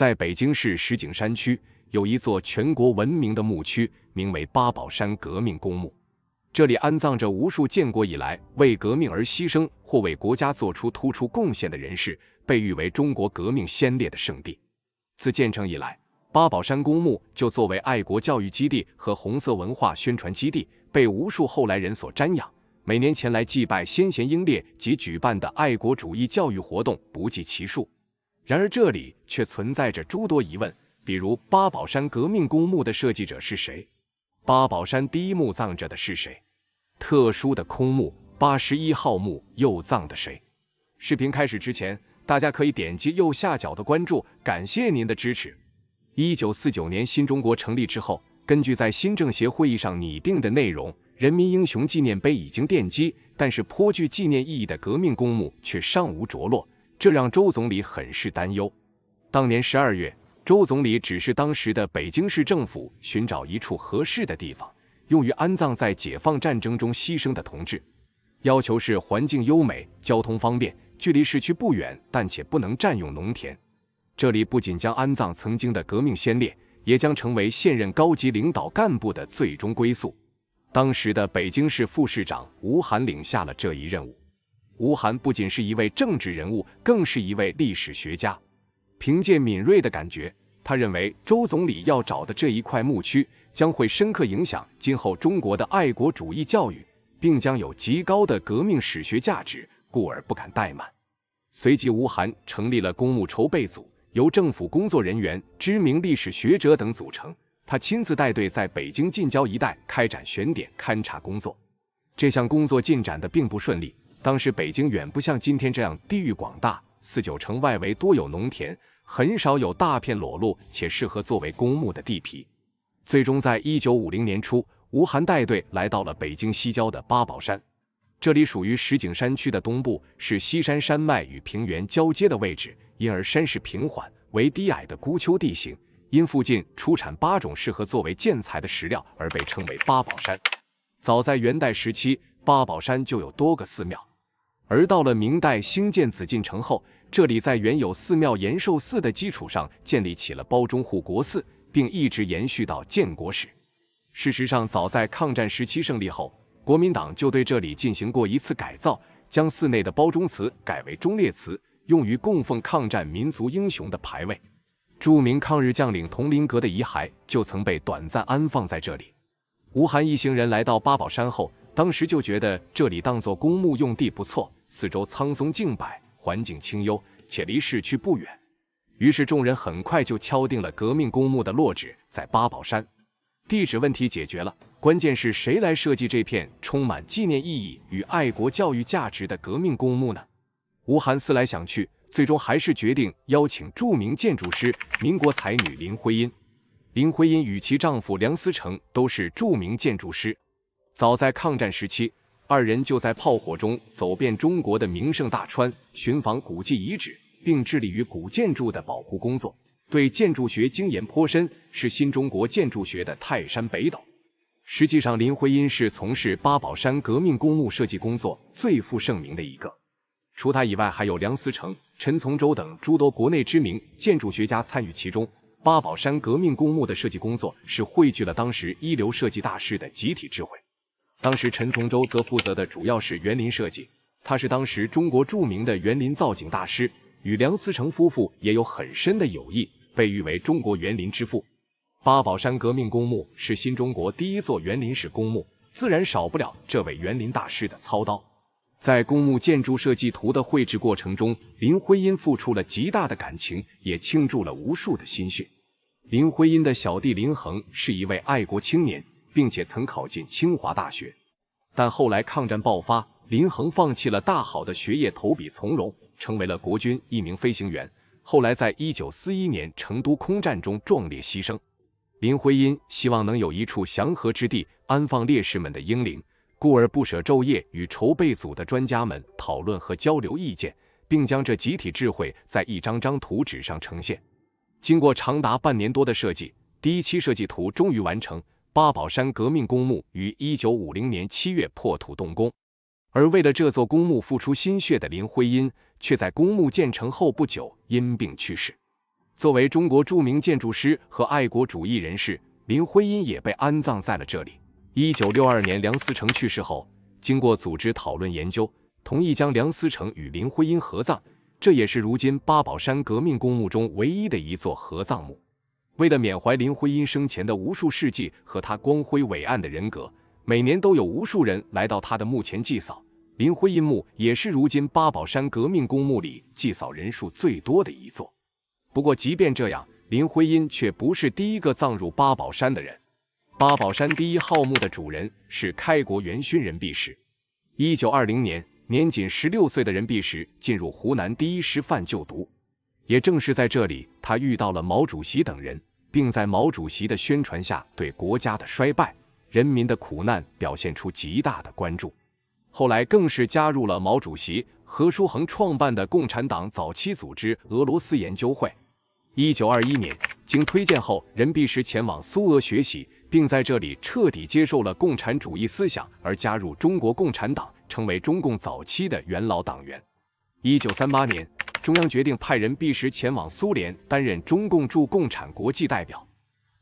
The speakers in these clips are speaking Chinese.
在北京市石景山区有一座全国闻名的墓区，名为八宝山革命公墓。这里安葬着无数建国以来为革命而牺牲或为国家做出突出贡献的人士，被誉为“中国革命先烈的圣地”。自建成以来，八宝山公墓就作为爱国教育基地和红色文化宣传基地，被无数后来人所瞻仰。每年前来祭拜先贤英烈及举办的爱国主义教育活动不计其数。然而，这里却存在着诸多疑问，比如八宝山革命公墓的设计者是谁？八宝山第一墓葬着的是谁？特殊的空墓八十一号墓又葬的谁？视频开始之前，大家可以点击右下角的关注，感谢您的支持。一九四九年新中国成立之后，根据在新政协会议上拟定的内容，人民英雄纪念碑已经奠基，但是颇具纪念意义的革命公墓却尚无着落。这让周总理很是担忧。当年十二月，周总理指示当时的北京市政府寻找一处合适的地方，用于安葬在解放战争中牺牲的同志，要求是环境优美、交通方便、距离市区不远，但且不能占用农田。这里不仅将安葬曾经的革命先烈，也将成为现任高级领导干部的最终归宿。当时的北京市副市长吴晗领下了这一任务。吴晗不仅是一位政治人物，更是一位历史学家。凭借敏锐的感觉，他认为周总理要找的这一块墓区将会深刻影响今后中国的爱国主义教育，并将有极高的革命史学价值，故而不敢怠慢。随即，吴晗成立了公墓筹备组，由政府工作人员、知名历史学者等组成。他亲自带队，在北京近郊一带开展选点勘察工作。这项工作进展的并不顺利。当时北京远不像今天这样地域广大，四九城外围多有农田，很少有大片裸露且适合作为公墓的地皮。最终，在一九五零年初，吴晗带队来到了北京西郊的八宝山，这里属于石景山区的东部，是西山山脉与平原交接的位置，因而山势平缓，为低矮的孤丘地形。因附近出产八种适合作为建材的石料，而被称为八宝山。早在元代时期，八宝山就有多个寺庙。而到了明代，兴建紫禁城后，这里在原有寺庙延寿寺的基础上，建立起了包中护国寺，并一直延续到建国时。事实上，早在抗战时期胜利后，国民党就对这里进行过一次改造，将寺内的包中祠改为忠烈祠，用于供奉抗战民族英雄的牌位。著名抗日将领佟麟阁的遗骸就曾被短暂安放在这里。吴晗一行人来到八宝山后。当时就觉得这里当做公墓用地不错，四周苍松静柏，环境清幽，且离市区不远。于是众人很快就敲定了革命公墓的落址在八宝山。地址问题解决了，关键是谁来设计这片充满纪念意义与爱国教育价值的革命公墓呢？吴晗思来想去，最终还是决定邀请著名建筑师、民国才女林徽因。林徽因与其丈夫梁思成都是著名建筑师。早在抗战时期，二人就在炮火中走遍中国的名胜大川，寻访古迹遗址，并致力于古建筑的保护工作，对建筑学精研颇深，是新中国建筑学的泰山北斗。实际上，林徽因是从事八宝山革命公墓设计工作最负盛名的一个。除他以外，还有梁思成、陈从周等诸多国内知名建筑学家参与其中。八宝山革命公墓的设计工作是汇聚了当时一流设计大师的集体智慧。当时，陈从周则负责的主要是园林设计。他是当时中国著名的园林造景大师，与梁思成夫妇也有很深的友谊，被誉为“中国园林之父”。八宝山革命公墓是新中国第一座园林式公墓，自然少不了这位园林大师的操刀。在公墓建筑设计图的绘制过程中，林徽因付出了极大的感情，也倾注了无数的心血。林徽因的小弟林衡是一位爱国青年，并且曾考进清华大学。但后来抗战爆发，林恒放弃了大好的学业，投笔从戎，成为了国军一名飞行员。后来，在一九四一年成都空战中壮烈牺牲。林徽因希望能有一处祥和之地安放烈士们的英灵，故而不舍昼夜与筹备组的专家们讨论和交流意见，并将这集体智慧在一张张图纸上呈现。经过长达半年多的设计，第一期设计图终于完成。八宝山革命公墓于一九五零年七月破土动工，而为了这座公墓付出心血的林徽因，却在公墓建成后不久因病去世。作为中国著名建筑师和爱国主义人士，林徽因也被安葬在了这里。一九六二年，梁思成去世后，经过组织讨论研究，同意将梁思成与林徽因合葬，这也是如今八宝山革命公墓中唯一的一座合葬墓。为了缅怀林徽因生前的无数事迹和她光辉伟岸的人格，每年都有无数人来到她的墓前祭扫。林徽因墓也是如今八宝山革命公墓里祭扫人数最多的一座。不过，即便这样，林徽因却不是第一个葬入八宝山的人。八宝山第一号墓的主人是开国元勋任弼时。一九二零年，年仅十六岁的任弼时进入湖南第一师范就读，也正是在这里，他遇到了毛主席等人。并在毛主席的宣传下，对国家的衰败、人民的苦难表现出极大的关注。后来更是加入了毛主席、何叔衡创办的共产党早期组织俄罗斯研究会。一九二一年，经推荐后，任弼时前往苏俄学习，并在这里彻底接受了共产主义思想，而加入中国共产党，成为中共早期的元老党员。一九三八年。中央决定派人毕时前往苏联担任中共驻共产国际代表。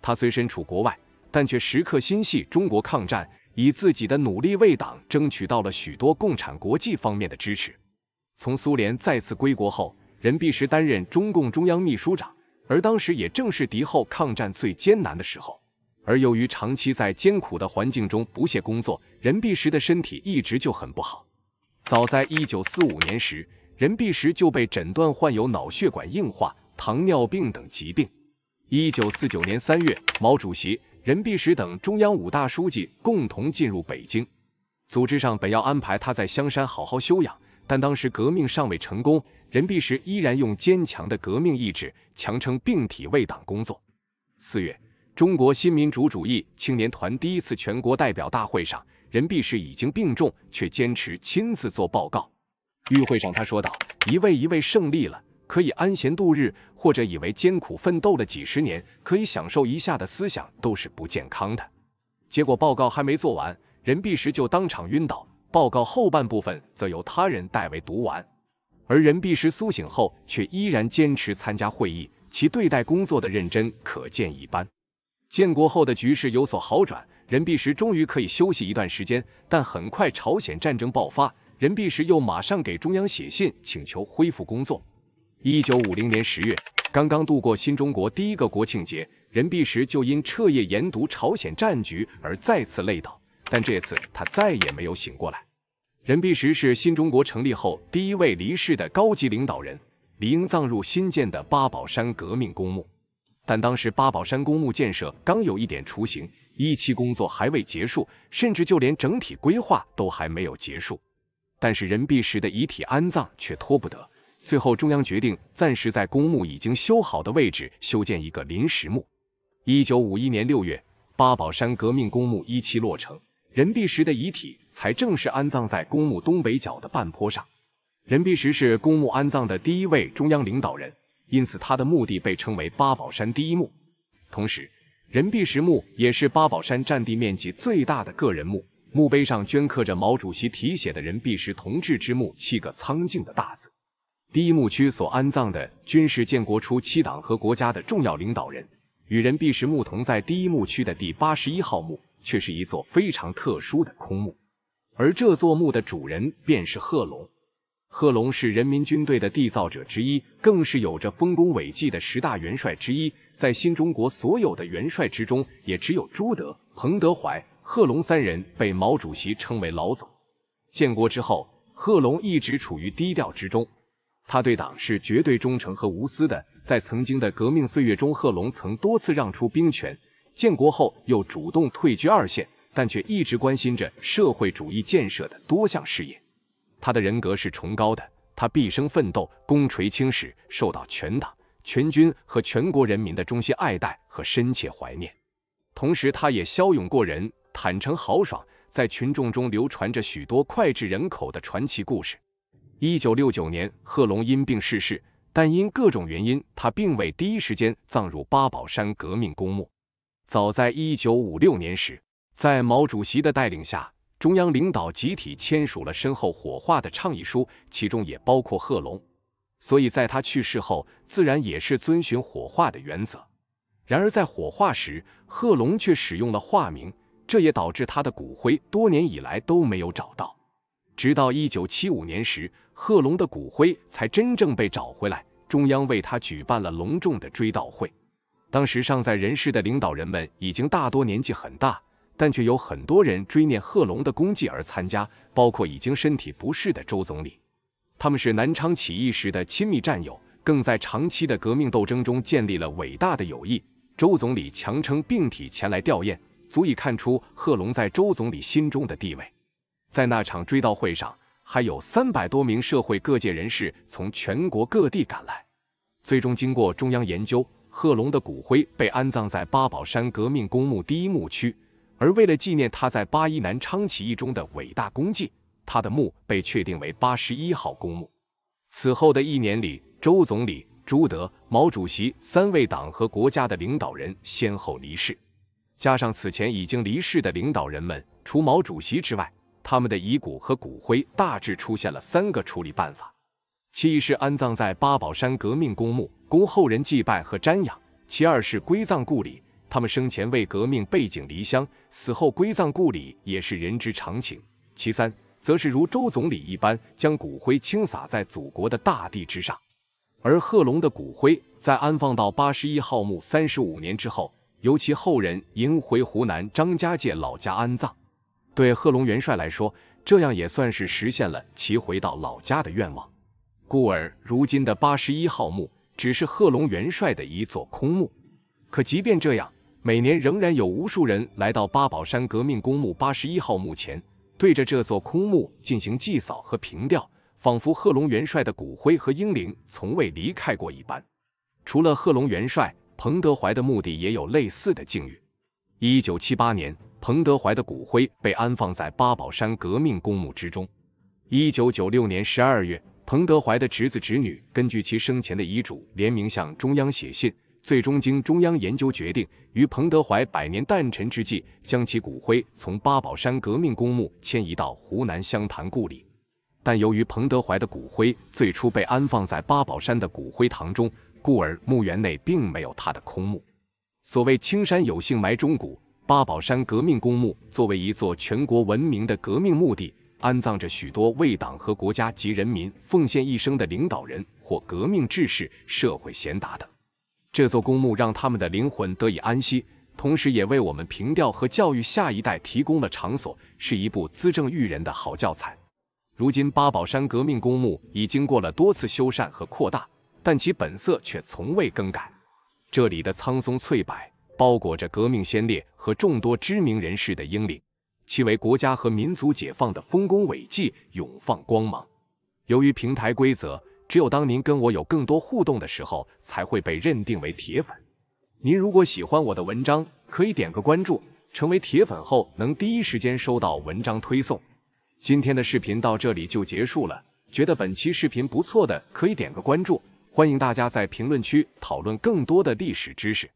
他虽身处国外，但却时刻心系中国抗战，以自己的努力为党争取到了许多共产国际方面的支持。从苏联再次归国后，任弼时担任中共中央秘书长，而当时也正是敌后抗战最艰难的时候。而由于长期在艰苦的环境中不懈工作，任弼时的身体一直就很不好。早在1945年时，任弼时就被诊断患有脑血管硬化、糖尿病等疾病。一九四九年三月，毛主席、任弼时等中央五大书记共同进入北京。组织上本要安排他在香山好好休养，但当时革命尚未成功，任弼时依然用坚强的革命意志强撑病体为党工作。四月，中国新民主主义青年团第一次全国代表大会上，任弼时已经病重，却坚持亲自做报告。预会上，他说道：“一位一位胜利了，可以安闲度日，或者以为艰苦奋斗了几十年，可以享受一下的思想，都是不健康的。”结果报告还没做完，任弼时就当场晕倒。报告后半部分则由他人代为读完。而任弼时苏醒后，却依然坚持参加会议，其对待工作的认真可见一斑。建国后的局势有所好转，任弼时终于可以休息一段时间，但很快朝鲜战争爆发。任弼时又马上给中央写信，请求恢复工作。一九五零年十月，刚刚度过新中国第一个国庆节，任弼时就因彻夜研读朝鲜战局而再次累倒，但这次他再也没有醒过来。任弼时是新中国成立后第一位离世的高级领导人，理应葬入新建的八宝山革命公墓，但当时八宝山公墓建设刚有一点雏形，一期工作还未结束，甚至就连整体规划都还没有结束。但是任弼时的遗体安葬却拖不得，最后中央决定暂时在公墓已经修好的位置修建一个临时墓。一九五一年六月，八宝山革命公墓一期落成，任弼时的遗体才正式安葬在公墓东北角的半坡上。任弼时是公墓安葬的第一位中央领导人，因此他的墓地被称为八宝山第一墓。同时，任弼时墓也是八宝山占地面积最大的个人墓。墓碑上镌刻着毛主席题写的任弼时同志之墓七个苍劲的大字。第一墓区所安葬的均是建国初期党和国家的重要领导人，与任弼时墓同在第一墓区的第八十一号墓却是一座非常特殊的空墓，而这座墓的主人便是贺龙。贺龙是人民军队的缔造者之一，更是有着丰功伟绩的十大元帅之一，在新中国所有的元帅之中，也只有朱德、彭德怀。贺龙三人被毛主席称为老总。建国之后，贺龙一直处于低调之中。他对党是绝对忠诚和无私的。在曾经的革命岁月中，贺龙曾多次让出兵权。建国后，又主动退居二线，但却一直关心着社会主义建设的多项事业。他的人格是崇高的，他毕生奋斗，功垂青史，受到全党、全军和全国人民的衷心爱戴和深切怀念。同时，他也骁勇过人。坦诚豪爽，在群众中流传着许多脍炙人口的传奇故事。一九六九年，贺龙因病逝世，但因各种原因，他并未第一时间葬入八宝山革命公墓。早在一九五六年时，在毛主席的带领下，中央领导集体签署了身后火化的倡议书，其中也包括贺龙。所以，在他去世后，自然也是遵循火化的原则。然而，在火化时，贺龙却使用了化名。这也导致他的骨灰多年以来都没有找到，直到一九七五年时，贺龙的骨灰才真正被找回来。中央为他举办了隆重的追悼会，当时尚在人世的领导人们已经大多年纪很大，但却有很多人追念贺龙的功绩而参加，包括已经身体不适的周总理。他们是南昌起义时的亲密战友，更在长期的革命斗争中建立了伟大的友谊。周总理强撑病体前来吊唁。足以看出贺龙在周总理心中的地位。在那场追悼会上，还有三百多名社会各界人士从全国各地赶来。最终，经过中央研究，贺龙的骨灰被安葬在八宝山革命公墓第一墓区。而为了纪念他在八一南昌起义中的伟大功绩，他的墓被确定为八十一号公墓。此后的一年里，周总理、朱德、毛主席三位党和国家的领导人先后离世。加上此前已经离世的领导人们，除毛主席之外，他们的遗骨和骨灰大致出现了三个处理办法：其一是安葬在八宝山革命公墓，供后人祭拜和瞻仰；其二是归葬故里，他们生前为革命背井离乡，死后归葬故里也是人之常情；其三则是如周总理一般，将骨灰倾洒在祖国的大地之上。而贺龙的骨灰在安放到八十一号墓三十五年之后。由其后人迎回湖南张家界老家安葬，对贺龙元帅来说，这样也算是实现了其回到老家的愿望。故而，如今的八十一号墓只是贺龙元帅的一座空墓。可即便这样，每年仍然有无数人来到八宝山革命公墓八十一号墓前，对着这座空墓进行祭扫和凭吊，仿佛贺龙元帅的骨灰和英灵从未离开过一般。除了贺龙元帅。彭德怀的墓地也有类似的境遇。一九七八年，彭德怀的骨灰被安放在八宝山革命公墓之中。一九九六年十二月，彭德怀的侄子侄女根据其生前的遗嘱，联名向中央写信，最终经中央研究决定，于彭德怀百年诞辰之际，将其骨灰从八宝山革命公墓迁移到湖南湘潭故里。但由于彭德怀的骨灰最初被安放在八宝山的骨灰堂中。故而墓园内并没有他的空墓。所谓青山有幸埋忠骨，八宝山革命公墓作为一座全国闻名的革命墓地，安葬着许多为党和国家及人民奉献一生的领导人或革命志士、社会贤达等。这座公墓让他们的灵魂得以安息，同时也为我们凭吊和教育下一代提供了场所，是一部资政育人的好教材。如今，八宝山革命公墓已经过了多次修缮和扩大。但其本色却从未更改。这里的苍松翠柏，包裹着革命先烈和众多知名人士的英灵，其为国家和民族解放的丰功伟绩永放光芒。由于平台规则，只有当您跟我有更多互动的时候，才会被认定为铁粉。您如果喜欢我的文章，可以点个关注，成为铁粉后能第一时间收到文章推送。今天的视频到这里就结束了，觉得本期视频不错的，可以点个关注。欢迎大家在评论区讨论更多的历史知识。